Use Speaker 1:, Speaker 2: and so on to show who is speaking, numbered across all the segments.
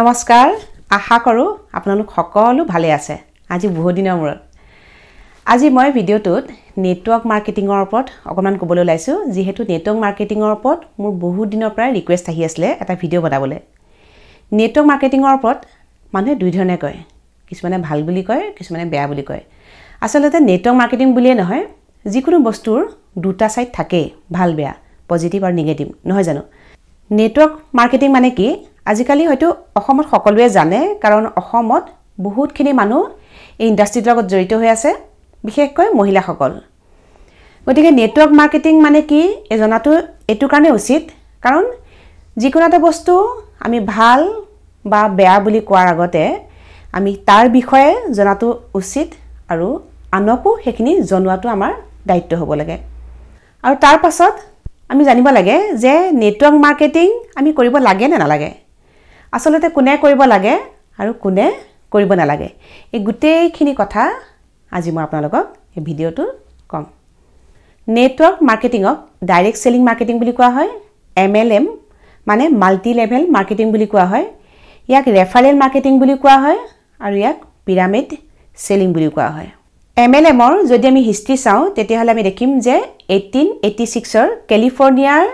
Speaker 1: নমস্কাৰ আশা কৰোঁ আপোনালোক সকলো ভালে আছে আজি বহুত দিনৰ মূৰত আজি মই ভিডিঅ'টোত নেটৱৰ্ক মাৰ্কেটিঙৰ ওপৰত অকণমান ক'বলৈ ওলাইছোঁ যিহেতু নেটৱৰ্ক মাৰ্কেটিঙৰ ওপৰত মোৰ বহুত দিনৰ পৰাই ৰিকুৱেষ্ট আহি আছিলে এটা ভিডিঅ' বনাবলৈ নেটৱৰ্ক মাৰ্কেটিঙৰ ওপৰত মানুহে দুই ধৰণে কয় কিছুমানে ভাল বুলি কয় কিছুমানে বেয়া বুলি কয় আচলতে নেটৱৰ্ক মাৰ্কেটিং বুলিয়েই নহয় যিকোনো বস্তুৰ দুটা ছাইড থাকেই ভাল বেয়া পজিটিভ আৰু নিগেটিভ নহয় জানো নেটৱৰ্ক মাৰ্কেটিং মানে কি আজিকালি হয়তো অসমত সকলোৱে জানে কাৰণ অসমত বহুতখিনি মানুহ এই ইণ্ডাষ্ট্ৰিটোৰ লগত জড়িত হৈ আছে বিশেষকৈ মহিলাসকল গতিকে নেটৱৰ্ক মাৰ্কেটিং মানে কি জনাটো এইটো কাৰণে উচিত কাৰণ যিকোনো এটা বস্তু আমি ভাল বা বেয়া বুলি কোৱাৰ আগতে আমি তাৰ বিষয়ে জনাটো উচিত আৰু আনকো সেইখিনি জনোৱাটো আমাৰ দায়িত্ব হ'ব লাগে আৰু তাৰ পাছত আমি জানিব লাগে যে নেটৱৰ্ক মাৰ্কেটিং আমি কৰিব লাগে নে নালাগে আচলতে কোনে কৰিব লাগে আৰু কোনে কৰিব নালাগে এই গোটেইখিনি কথা আজি মই আপোনালোকক এই ভিডিঅ'টো ক'ম নেটৱৰ্ক মাৰ্কেটিঙক ডাইৰেক্ট চেলিং মাৰ্কেটিং বুলি কোৱা হয় এম এল এম মানে মাল্টি লেভেল মাৰ্কেটিং বুলি কোৱা হয় ইয়াক ৰেফাৰেল মাৰ্কেটিং বুলি কোৱা হয় আৰু ইয়াক পিৰামিড চেলিং বুলি কোৱা হয় এম এল এমৰ যদি আমি হিষ্ট্ৰী চাওঁ তেতিয়াহ'লে আমি দেখিম যে এইটিন এইটি ছিক্সৰ কেলিফৰ্ণিয়াৰ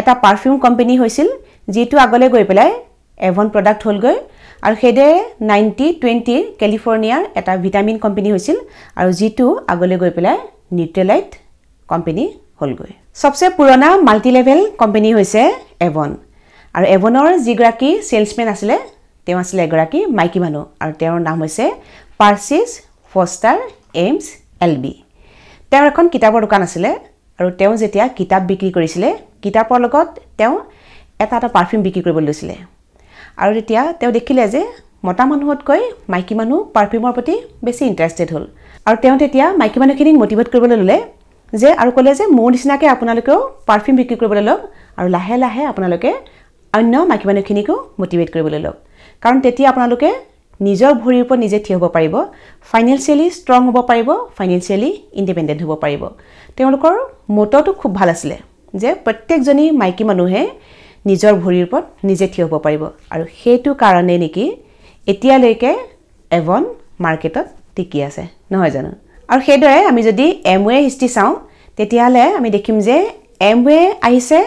Speaker 1: এটা পাৰফিউম কোম্পেনী হৈছিল যিটো আগলৈ গৈ পেলাই এভন প্ৰডাক্ট হ'লগৈ আৰু সেইদৰে নাইণ্টি টুৱেণ্টিৰ কেলিফৰ্ণিয়াৰ এটা ভিটামিন কোম্পেনী হৈছিল আৰু যিটো আগলৈ গৈ পেলাই নিউট্ৰেলাইট কোম্পেনী হ'লগৈ চবচে পুৰণা মাল্টি লেভেল কোম্পানী হৈছে এভন আৰু এভনৰ যিগৰাকী চেলছমেন আছিলে তেওঁ আছিলে এগৰাকী মাইকী মানুহ আৰু তেওঁৰ নাম হৈছে Persis Foster Eames Albee তেওঁৰ এখন কিতাপৰ দোকান আছিলে আৰু তেওঁ যেতিয়া কিতাপ বিক্ৰী কৰিছিলে কিতাপৰ লগত তেওঁ এটা এটা পাৰফিউম বিক্ৰী কৰিবলৈ লৈছিলে আৰু তেতিয়া তেওঁ দেখিলে যে মতা মানুহতকৈ মাইকী মানুহ পাৰফিউমৰ প্ৰতি বেছি ইণ্টাৰেষ্টেড হ'ল আৰু তেওঁ তেতিয়া মাইকী মানুহখিনিক মটিভেট কৰিবলৈ ল'লে যে আৰু ক'লে যে মোৰ নিচিনাকৈ আপোনালোকেও পাৰফিউম বিক্ৰী কৰিবলৈ লওক আৰু লাহে লাহে আপোনালোকে অন্য মাইকী মানুহখিনিকো মটিভেট কৰিবলৈ লওক কাৰণ তেতিয়া আপোনালোকে নিজৰ ভৰিৰ ওপৰত নিজে থিয় হ'ব পাৰিব ফাইনেন্সিয়েলি ষ্ট্ৰং হ'ব পাৰিব ফাইনেন্সিয়েলি ইণ্ডিপেণ্ডেণ্ট হ'ব পাৰিব তেওঁলোকৰ মটৰটো খুব ভাল আছিলে যে প্ৰত্যেকজনী মাইকী মানুহে নিজৰ ভৰিৰ ওপৰত নিজে থিয় হ'ব পাৰিব আৰু সেইটো কাৰণে নেকি এতিয়ালৈকে এভন মাৰ্কেটত টিকি আছে নহয় জানো আৰু সেইদৰে আমি যদি এম ৱে হিষ্ট্ৰী চাওঁ তেতিয়াহ'লে আমি দেখিম যে এম ৱে আহিছে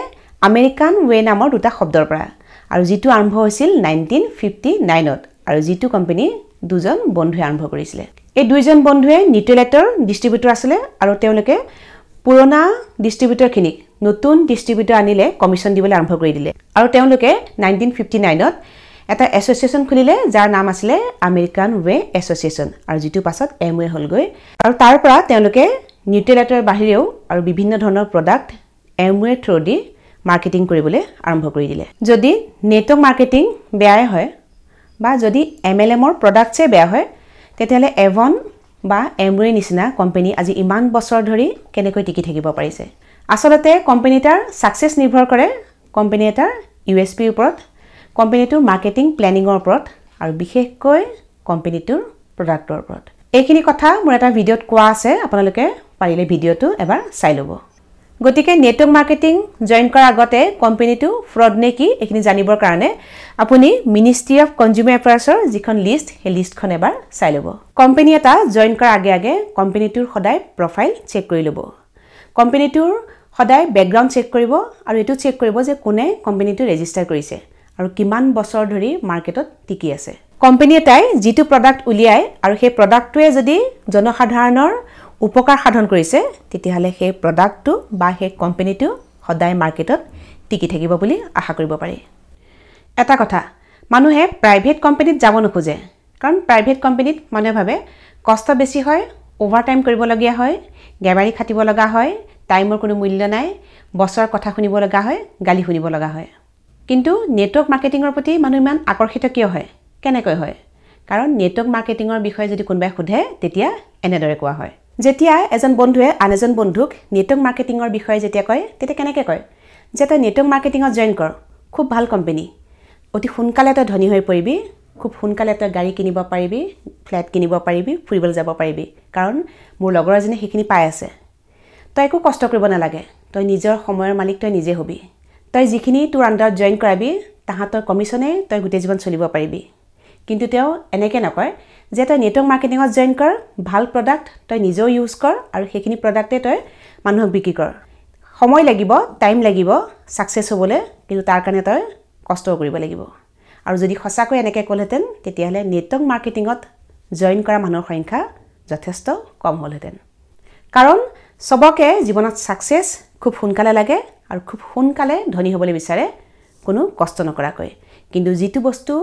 Speaker 1: আমেৰিকান ৱে নামৰ দুটা শব্দৰ পৰা আৰু যিটো আৰম্ভ হৈছিল নাইনটিন ফিফটি নাইনত আৰু যিটো কোম্পেনী দুজন বন্ধুৱে আৰম্ভ কৰিছিলে এই দুইজন বন্ধুৱে নিউট্ৰেলেটৰ ডিষ্ট্ৰিবিউটৰ আছিলে আৰু তেওঁলোকে পুৰণা ডিষ্ট্ৰিবিউটৰখিনিক নতুন ডিষ্ট্ৰিবিউটৰ আনিলে কমিশ্যন দিবলৈ আৰম্ভ কৰি দিলে আৰু তেওঁলোকে নাইনটিন ফিফটি নাইনত এটা এছ'চিয়েশ্যন খুলিলে যাৰ নাম আছিলে আমেৰিকান ৱে এছ'চিয়েশ্যন আৰু যিটো পাছত এম ৱে হ'লগৈ আৰু তাৰ পৰা তেওঁলোকে নিউট্ৰেলাইটৰ বাহিৰেও আৰু বিভিন্ন ধৰণৰ প্ৰডাক্ট এম ৱেৰ থ্ৰুদি মাৰ্কেটিং কৰিবলৈ আৰম্ভ কৰি দিলে যদি নেটৱৰ্ক মাৰ্কেটিং বেয়াই হয় বা যদি এম এল এমৰ প্ৰডাক্টছে বেয়া হয় তেতিয়াহ'লে এভন বা এমৱেৰ নিচিনা কোম্পানী আজি ইমান বছৰ ধৰি কেনেকৈ টিকি থাকিব পাৰিছে আচলতে কোম্পানী ছাকচেছ নিৰ্ভৰ কৰে কোম্পানী এটাৰ ইউ এছ পিৰ ওপৰত কোম্পানীটোৰ মাৰ্কেটিং প্লেনিঙৰ ওপৰত আৰু বিশেষকৈ কোম্পানীটোৰ প্ৰডাক্টৰ ওপৰত এইখিনি কথা মোৰ এটা ভিডিঅ'ত কোৱা আছে আপোনালোকে পাৰিলে ভিডিঅ'টো এবাৰ চাই ল'ব গতিকে নেটৱৰ্ক মাৰ্কেটিং জইন কৰাৰ আগতে কোম্পেনীটো ফ্ৰড নে কি এইখিনি জানিবৰ কাৰণে আপুনি মিনিষ্ট্ৰি অফ কনজিউমাৰ এফেয়াৰ্ছৰ যিখন লিষ্ট সেই লিষ্টখন এবাৰ চাই ল'ব কোম্পেনী এটা জইন কৰাৰ আগে আগে কোম্পেনীটোৰ সদায় প্ৰফাইল চেক কৰি ল'ব কোম্পেনীটোৰ সদায় বেকগ্ৰাউণ্ড চেক কৰিব আৰু এইটো চেক কৰিব যে কোনে কোম্পেনীটো ৰেজিষ্টাৰ কৰিছে আৰু কিমান বছৰ ধৰি মাৰ্কেটত টিকি আছে কোম্পেনী এটাই যিটো প্ৰডাক্ট উলিয়ায় আৰু সেই প্ৰডাক্টটোৱে যদি জনসাধাৰণৰ উপকাৰ সাধন কৰিছে তেতিয়াহ'লে সেই প্ৰডাক্টটো বা সেই কোম্পেনীটো সদায় মাৰ্কেটত টিকি থাকিব বুলি আশা কৰিব পাৰি এটা কথা মানুহে প্ৰাইভেট কোম্পেনীত যাব নোখোজে কাৰণ প্ৰাইভেট কোম্পেনীত মানুহে ভাবে কষ্ট বেছি হয় অ'ভাৰ টাইম কৰিবলগীয়া হয় গেবাৰী খাটিব লগা হয় টাইমৰ কোনো মূল্য নাই বছৰ কথা শুনিব লগা হয় গালি শুনিব লগা হয় কিন্তু নেটৱৰ্ক মাৰ্কেটিঙৰ প্ৰতি মানুহ ইমান আকৰ্ষিত কিয় হয় কেনেকৈ হয় কাৰণ নেটৱৰ্ক মাৰ্কেটিঙৰ বিষয়ে যদি কোনোবাই সোধে তেতিয়া এনেদৰে কোৱা হয় যেতিয়া এজন বন্ধুৱে আন এজন বন্ধুক নেটৱৰ্ক মাৰ্কেটিঙৰ বিষয়ে যেতিয়া কয় তেতিয়া কেনেকৈ কয় যে তই নেটৱৰ্ক মাৰ্কেটিঙত জইন কৰ খুব ভাল কোম্পেনী অতি সোনকালে তই ধনী হৈ পৰিবি খুব সোনকালে তই গাড়ী কিনিব পাৰিবি ফ্লেট কিনিব পাৰিবি ফুৰিবলৈ যাব পাৰিবি কাৰণ মোৰ লগৰ এজনে সেইখিনি পাই আছে তই একো কষ্ট কৰিব নালাগে তই নিজৰ সময়ৰ মালিক তই নিজে হ'বি তই যিখিনি তোৰ আণ্ডাৰত জইন কৰাবি তাহাঁতৰ কমিশ্যনেই তই গোটেই জীৱন চলিব পাৰিবি কিন্তু তেওঁ এনেকৈ নকয় যে তই নেটৱৰ্ক মাৰ্কেটিঙত জইন কৰ ভাল প্ৰডাক্ট তই নিজেও ইউজ কৰ আৰু সেইখিনি প্ৰডাক্টে তই মানুহক বিক্ৰী কৰ সময় লাগিব টাইম লাগিব ছাকচেছ হ'বলৈ কিন্তু তাৰ কাৰণে তই কষ্ট কৰিব লাগিব আৰু যদি সঁচাকৈ এনেকৈ ক'লহেঁতেন তেতিয়াহ'লে নেটৱৰ্ক মাৰ্কেটিঙত জইন কৰা মানুহৰ সংখ্যা যথেষ্ট কম হ'লহেঁতেন কাৰণ চবকে জীৱনত ছাকচেছ খুব সোনকালে লাগে আৰু খুব সোনকালে ধনী হ'বলৈ বিচাৰে কোনো কষ্ট নকৰাকৈ কিন্তু যিটো বস্তু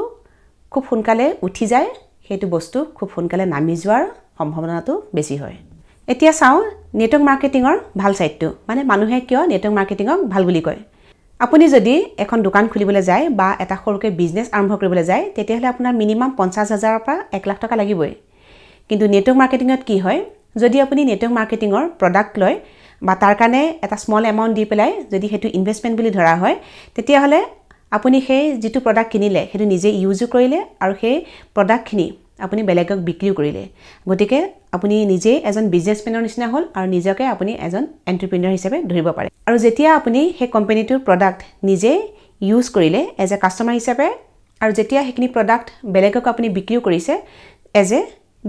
Speaker 1: খুব সোনকালে উঠি যায় সেইটো বস্তু খুব সোনকালে নামি যোৱাৰ সম্ভাৱনাটো বেছি হয় এতিয়া চাওঁ নেটৱৰ্ক মাৰ্কেটিঙৰ ভাল চাইডটো মানে মানুহে কিয় নেটৱৰ্ক মাৰ্কেটিঙক ভাল বুলি কয় আপুনি যদি এখন দোকান খুলিবলৈ যায় বা এটা সৰুকৈ বিজনেছ আৰম্ভ কৰিবলৈ যায় তেতিয়াহ'লে আপোনাৰ মিনিমাম পঞ্চাছ হাজাৰৰ পৰা এক লাখ টকা লাগিবই কিন্তু নেটৱৰ্ক মাৰ্কেটিঙত কি হয় যদি আপুনি নেটৱৰ্ক মাৰ্কেটিঙৰ প্ৰডাক্ট লয় বা তাৰ কাৰণে এটা স্মল এমাউণ্ট দি পেলাই যদি সেইটো ইনভেষ্টমেণ্ট বুলি ধৰা হয় তেতিয়াহ'লে আপুনি সেই যিটো প্ৰডাক্ট কিনিলে সেইটো নিজে ইউজো কৰিলে আৰু সেই প্ৰডাক্টখিনি আপুনি বেলেগক বিক্ৰীও কৰিলে গতিকে আপুনি নিজেই এজন বিজনেছমেনৰ নিচিনা হ'ল আৰু নিজকে আপুনি এজন এণ্টাৰপ্ৰিনিয়াৰ হিচাপে ধৰিব পাৰে আৰু যেতিয়া আপুনি সেই কোম্পানীটোৰ প্ৰডাক্ট নিজেই ইউজ কৰিলে এজ এ কাষ্টমাৰ হিচাপে আৰু যেতিয়া সেইখিনি প্ৰডাক্ট বেলেগক আপুনি বিক্ৰীও কৰিছে এজ এ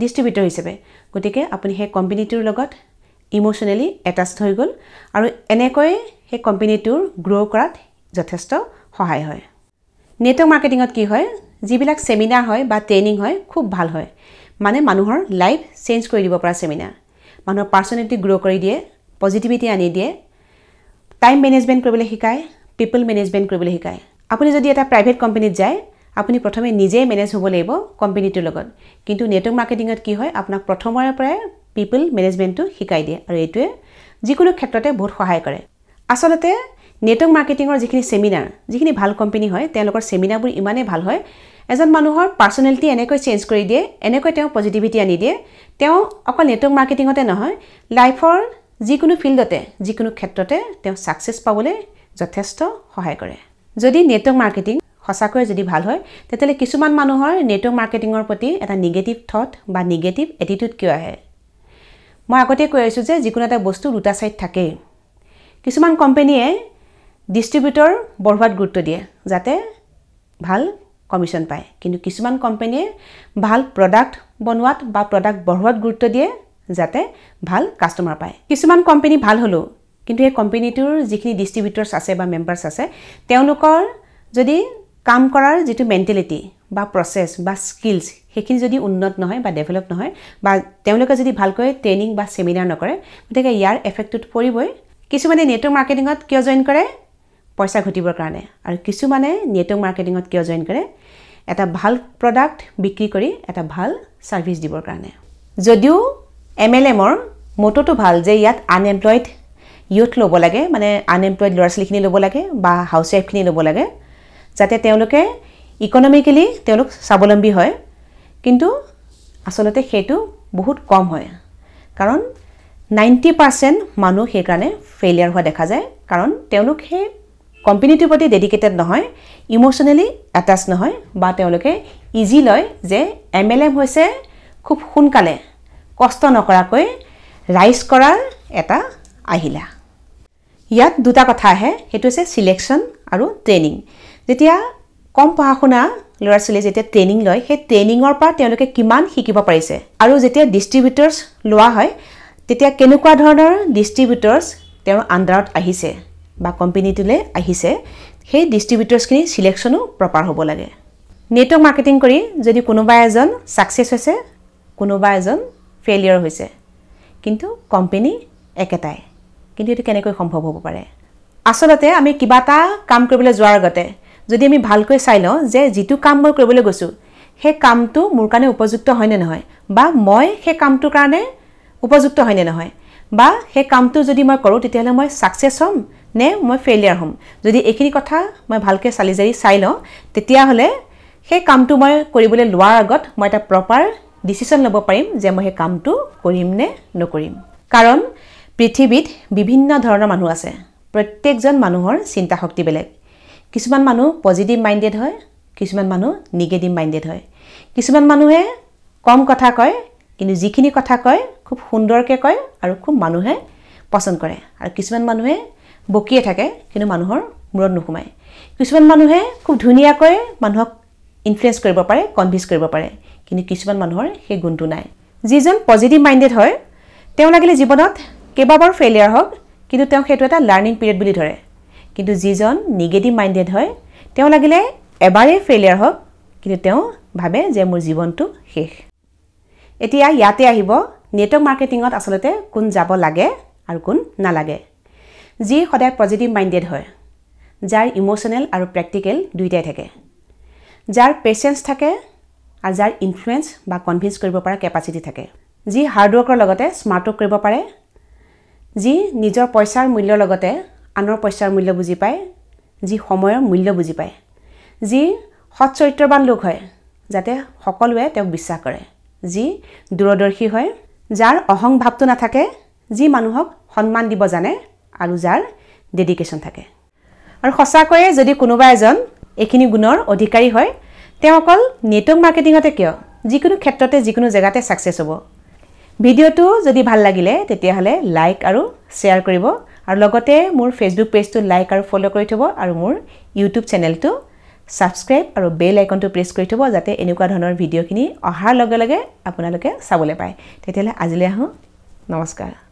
Speaker 1: ডিষ্ট্ৰিবিউটৰ হিচাপে গতিকে আপুনি সেই কোম্পানীটোৰ লগত ইম'চনেলি এটাচড হৈ গ'ল আৰু এনেকৈয়ে সেই কোম্পানীটোৰ গ্ৰ' কৰাত যথেষ্ট সহায় হয় নেটৱৰ্ক মাৰ্কেটিঙত কি হয় যিবিলাক ছেমিনাৰ হয় বা ট্ৰেইনিং হয় খুব ভাল হয় মানে মানুহৰ লাইফ চেঞ্জ কৰি দিব পৰা ছেমিনাৰ মানুহৰ পাৰ্চনেলিটি গ্ৰ' কৰি দিয়ে পজিটিভিটি আনি দিয়ে টাইম মেনেজমেণ্ট কৰিবলৈ শিকায় পিপল মেনেজমেণ্ট কৰিবলৈ শিকায় আপুনি যদি এটা প্ৰাইভেট কোম্পানীত যায় আপুনি প্ৰথমে নিজেই মেনেজ হ'ব লাগিব কোম্পেনীটোৰ লগত কিন্তু নেটৱৰ্ক মাৰ্কেটিঙত কি হয় আপোনাক প্ৰথমৰে পৰাই পিপল মেনেজমেণ্টটো শিকাই দিয়ে আৰু এইটোৱে যিকোনো ক্ষেত্ৰতে বহুত সহায় কৰে আচলতে নেটৱৰ্ক মাৰ্কেটিঙৰ যিখিনি চেমিনাৰ যিখিনি ভাল কোম্পানী হয় তেওঁলোকৰ চেমিনাৰবোৰ ইমানেই ভাল হয় এজন মানুহৰ পাৰ্চনেলিটি এনেকৈ চেঞ্জ কৰি দিয়ে এনেকৈ তেওঁ পজিটিভিটি আনি দিয়ে তেওঁ অকল নেটৱৰ্ক মাৰ্কেটিঙতে নহয় লাইফৰ যিকোনো ফিল্ডতে যিকোনো ক্ষেত্ৰতে তেওঁ ছাকচেছ পাবলৈ যথেষ্ট সহায় কৰে যদি নেটৱৰ্ক মাৰ্কেটিং সঁচাকৈয়ে যদি ভাল হয় তেতিয়াহ'লে কিছুমান মানুহৰ নেটৱৰ্ক মাৰ্কেটিঙৰ প্ৰতি এটা নিগেটিভ থট বা নিগেটিভ এটিটিউড কিয় আহে মই আগতে কৈ আহিছোঁ যে যিকোনো এটা বস্তু দুটা ছাইড থাকেই কিছুমান কোম্পেনীয়ে ডিষ্ট্ৰিবিউটৰ বঢ়োৱাত গুৰুত্ব দিয়ে যাতে ভাল কমিশ্যন পায় কিন্তু কিছুমান কোম্পানীয়ে ভাল প্ৰডাক্ট বনোৱাত বা প্ৰডাক্ট বঢ়োৱাত গুৰুত্ব দিয়ে যাতে ভাল কাষ্টমাৰ পায় কিছুমান কোম্পানী ভাল হ'লেও কিন্তু সেই কোম্পানীটোৰ যিখিনি ডিষ্ট্ৰিবিউটৰ্ছ আছে বা মেম্বাৰ্ছ আছে তেওঁলোকৰ যদি কাম কৰাৰ যিটো মেণ্টেলিটি বা প্ৰচেছ বা স্কিলছ সেইখিনি যদি উন্নত নহয় বা ডেভেলপ নহয় বা তেওঁলোকে যদি ভালকৈ ট্ৰেইনিং বা ছেমিনাৰ নকৰে গতিকে ইয়াৰ এফেক্টটোত পৰিবই কিছুমানে নেটৱৰ্ক মাৰ্কেটিঙত কিয় জইন কৰে পইচা ঘটিবৰ কাৰণে আৰু কিছুমানে নেটৱৰ্ক মাৰ্কেটিঙত কিয় জইন কৰে এটা ভাল প্ৰডাক্ট বিক্ৰী কৰি এটা ভাল ছাৰ্ভিচ দিবৰ কাৰণে যদিও এম এল এমৰ মটোটো ভাল যে ইয়াত আনএমপ্লয়ড ইউথ ল'ব লাগে মানে আনএমপ্লয়ড ল'ৰা ছোৱালীখিনি ল'ব লাগে বা হাউচ ৱাইফখিনি ল'ব লাগে যাতে তেওঁলোকে ইকনমিকেলি তেওঁলোক স্বাৱলম্বী হয় কিন্তু আচলতে সেইটো বহুত কম হয় কাৰণ নাইণ্টি পাৰ্চেণ্ট মানুহ সেইকাৰণে ফেইলিয়াৰ হোৱা দেখা যায় কাৰণ তেওঁলোক সেই কম্পেনীটোৰ প্ৰতি ডেডিকেটেড নহয় ইম'চনেলি এটাচ নহয় বা তেওঁলোকে ইজি লয় যে এম এল এম হৈছে খুব সোনকালে কষ্ট নকৰাকৈ ৰাইজ কৰাৰ এটা আহিলা ইয়াত দুটা কথা আহে সেইটো হৈছে চিলেকশ্যন আৰু ট্ৰেইনিং যেতিয়া কম পঢ়া শুনা ল'ৰা ছোৱালীয়ে যেতিয়া ট্ৰেইনিং লয় সেই ট্ৰেইনিঙৰ পৰা তেওঁলোকে কিমান শিকিব পাৰিছে আৰু যেতিয়া ডিষ্ট্ৰিবিউটৰ্ছ লোৱা হয় তেতিয়া কেনেকুৱা ধৰণৰ ডিষ্ট্ৰিবিউটৰ্ছ তেওঁৰ আণ্ডাৰত আহিছে বা কোম্পেনীটোলৈ আহিছে সেই ডিষ্ট্ৰিবিউটৰ্ছখিনি চিলেকশ্যনো প্ৰপাৰ হ'ব লাগে নেটৱৰ্ক মাৰ্কেটিং কৰি যদি কোনোবা এজন ছাকচেছ হৈছে কোনোবা এজন ফেইলিয়ৰ হৈছে কিন্তু কোম্পেনী একেটাই কিন্তু এইটো কেনেকৈ সম্ভৱ হ'ব পাৰে আচলতে আমি কিবা এটা কাম কৰিবলৈ যোৱাৰ আগতে যদি আমি ভালকৈ চাই লওঁ যে যিটো কাম মই কৰিবলৈ গৈছোঁ সেই কামটো মোৰ কাৰণে উপযুক্ত হয়নে নহয় বা মই সেই কামটোৰ কাৰণে উপযুক্ত হয়নে নহয় বা সেই কামটো যদি মই কৰোঁ তেতিয়াহ'লে মই ছাকচেছ হ'ম নে মই ফেইলিয়াৰ হ'ম যদি এইখিনি কথা মই ভালকৈ চালি জাৰি চাই লওঁ তেতিয়াহ'লে সেই কামটো মই কৰিবলৈ লোৱাৰ আগত মই এটা প্ৰপাৰ ডিচিশ্যন ল'ব পাৰিম যে মই সেই কামটো কৰিম নে নকৰিম কাৰণ পৃথিৱীত বিভিন্ন ধৰণৰ মানুহ আছে প্ৰত্যেকজন মানুহৰ চিন্তা শক্তি বেলেগ কিছুমান মানুহ পজিটিভ মাইণ্ডেড হয় কিছুমান মানুহ নিগেটিভ মাইণ্ডেড হয় কিছুমান মানুহে কম কথা কয় কিন্তু যিখিনি কথা কয় খুব সুন্দৰকৈ কয় আৰু খুব মানুহে পচন্দ কৰে আৰু কিছুমান মানুহে বকিয়ে থাকে কিন্তু মানুহৰ মূৰত নোসোমায় কিছুমান মানুহে খুব ধুনীয়াকৈ মানুহক ইনফ্লুৱেঞ্চ কৰিব পাৰে কনভিন্স কৰিব পাৰে কিন্তু কিছুমান মানুহৰ সেই গুণটো নাই যিজন পজিটিভ মাইণ্ডেড হয় তেওঁ লাগিলে জীৱনত কেইবাবাৰো ফেইলিয়াৰ হওক কিন্তু তেওঁ সেইটো এটা লাৰ্ণিং পিৰিয়ড বুলি ধৰে কিন্তু যিজন নিগেটিভ মাইণ্ডেড হয় তেওঁ লাগিলে এবাৰেই ফেইলিয়াৰ হওক কিন্তু তেওঁ ভাবে যে মোৰ জীৱনটো শেষ এতিয়া ইয়াতে আহিব নেটৱৰ্ক মাৰ্কেটিঙত আচলতে কোন যাব লাগে আৰু কোন নালাগে যি সদায় পজিটিভ মাইণ্ডেড হয় যাৰ ইম'চনেল আৰু প্ৰেক্টিকেল দুয়োটাই থাকে যাৰ পেচেঞ্চ থাকে আৰু যাৰ ইনফ্লুৱেঞ্চ বা কনভিন্স কৰিব পৰা কেপাচিটি থাকে যি হাৰ্ডৱৰ্কৰ লগতে স্মাৰ্টো কৰিব পাৰে যি নিজৰ পইচাৰ মূল্যৰ লগতে আনৰ পইচাৰ মূল্য বুজি পায় যি সময়ৰ মূল্য বুজি পায় যি সৎ সৎচৰিত্ৰবান লোক হয় যাতে সকলোৱে তেওঁক বিশ্বাস কৰে যি দূৰদৰ্শী হয় যাৰ অহংভাৱটো নাথাকে যি মানুহক সন্মান দিব জানে আৰু যাৰ ডেডিকেশ্যন থাকে আৰু সঁচাকৈয়ে যদি কোনোবা এজন এইখিনি গুণৰ অধিকাৰী হয় তেওঁ অকল নেটৱৰ্ক মাৰ্কেটিঙতে কিয় যিকোনো ক্ষেত্ৰতে যিকোনো জেগাতে ছাকচেছ হ'ব ভিডিঅ'টো যদি ভাল লাগিলে তেতিয়াহ'লে লাইক আৰু শ্বেয়াৰ কৰিব আৰু লগতে মোৰ ফেচবুক পেজটো লাইক আৰু ফ'ল' কৰি থ'ব আৰু মোৰ ইউটিউব চেনেলটো ছাবস্ক্ৰাইব আৰু বেল আইকনটো প্ৰেছ কৰি থ'ব যাতে এনেকুৱা ধৰণৰ ভিডিঅ'খিনি অহাৰ লগে লগে আপোনালোকে চাবলৈ পায় তেতিয়াহ'লে আজিলৈ আহোঁ নমস্কাৰ